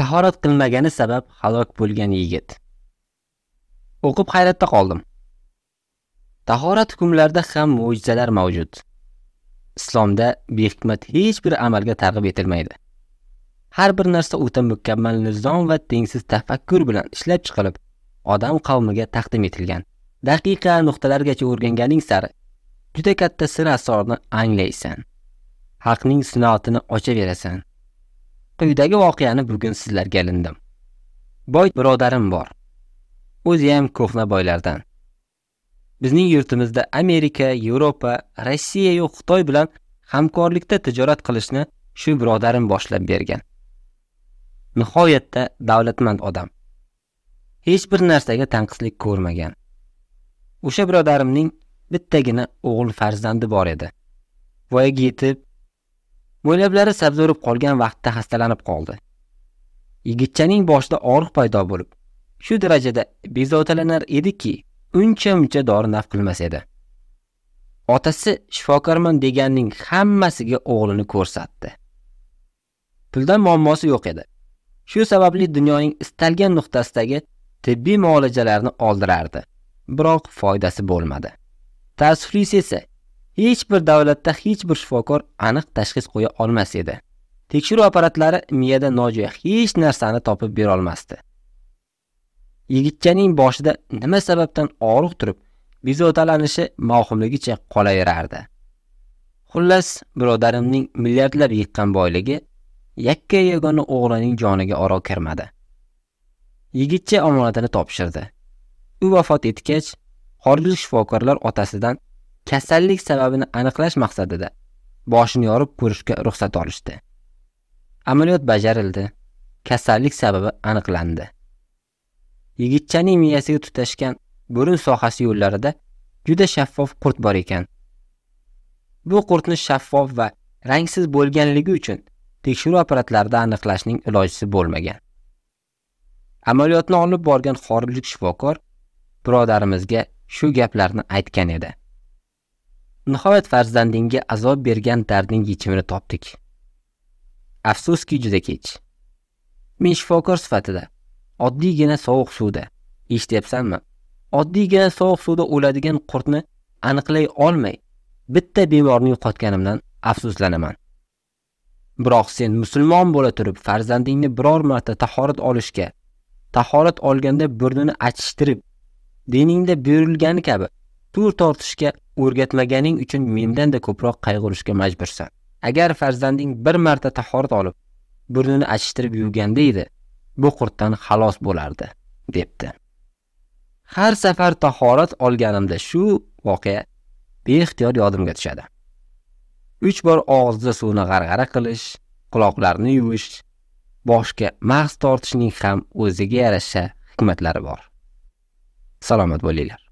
tahorat qilmagani sabab halok bo'lgan yigit o'qib hayratda qoldim tahorat hukmlarida ham mo'jizalar mavjud islomda behikmat hech bir amalga targ'ib etilmaydi har bir narsa o'ta mukammal nizom va tengsiz tafakkur bilan ishlab chiqilib odam qavmiga taqdim etilgan daqiqa nuqtalargacha o'rganganing sari juda katta sir asrorni anglaysan haqning sinoatini ochaverasan Quyidagi voqeani bugun sizlarga ilindim. Boy birodarim bor. O'zi ham ko'hna boylardan. Bizning yurtimizda Amerika, Yevropa, Rossiya Xitoy bilan hamkorlikda tijorat qilishni shu birodarim boshlab bergan. Nihoyatda davlatmand odam. Hech bir narsaga tanqislik ko'rmagan. O'sha birodarimning bittagina o'g'il farzandi bor edi. Voyaga yetib, bo'ylablari sabzurib qolgan vaqtda xastalanib qoldi yigitchaning boshida og'riq paydo bo'lib shu darajada bezovtalanar ediki uncha muncha dori naf qilmas edi otasi shifokorman deganning hammasiga o'g'lini ko'rsatdi puldan muammosi yo'q edi shu sababli dunyoning istalgan nuqtasidagi tibbiy muolajalarni oldirardi biroq foydasi bo'lmadi taassuflisi esa hech bir davlatda hech bir shifokor aniq tashxis qo'ya olmas edi tekshiruv apparatlari miyada nojo'ya hech narsani topib berolmasdi yigitchaning boshida nima sababdan og'riq turib bezovtalanishi mavhumligicha qolaverardi xullas birodarimning milliardlab yiqqan boyligi yakka yagona o'g'lining joniga oro kirmadi yigitcha omonatini topshirdi u vafot etgach xorijlik shifokorlar otasidan kasallik sababini aniqlash maqsadida boshini yorib ko'rishga ruxsat olishdi amaliyot bajarildi kasallik sababi aniqlandi yigitchaning miyasiga tutashgan burun sohasi yo'llarida juda shaffof qurt bor ekan bu qurtni shaffof va rangsiz bo'lganligi uchun tekshiruv apparatlarida aniqlashning ilojisi bo'lmagan amaliyotni olib borgan xorijlik shifokor birodarimizga shu gaplarni aytgan edi nihoyat farzandingga azob bergan dardning yechimini topdik afsuski juda kech men shifokor sifatida oddiygina sovuq suvda eshityapsanmi oddiygina sovuq suvda o'ladigan qurtni aniqlay olmay bitta bemorni yo'qotganimdan afsuslanaman biroq sen musulmon bo'la turib farzandingni biror marta tahorat olishga tahorat olganda burnini achishtirib diningda buyurilgani kabi tur tortishga o'rgatmaganing uchun mendanda ko'proq qayg'urishga majbursan agar farzanding bir marta tahorat olib burnini achishtirib yuvganda edi bu qurtdan xalos bo'lardi debdi har safar tahorat olganimda shu voqea beixtiyor yodimga tushadi uch bor og'izda suvni g'arg'ara qilish quloqlarni yuvish boshga mag'z tortishning ham o'ziga yarasha hikmatlari bor salomat bo'linglar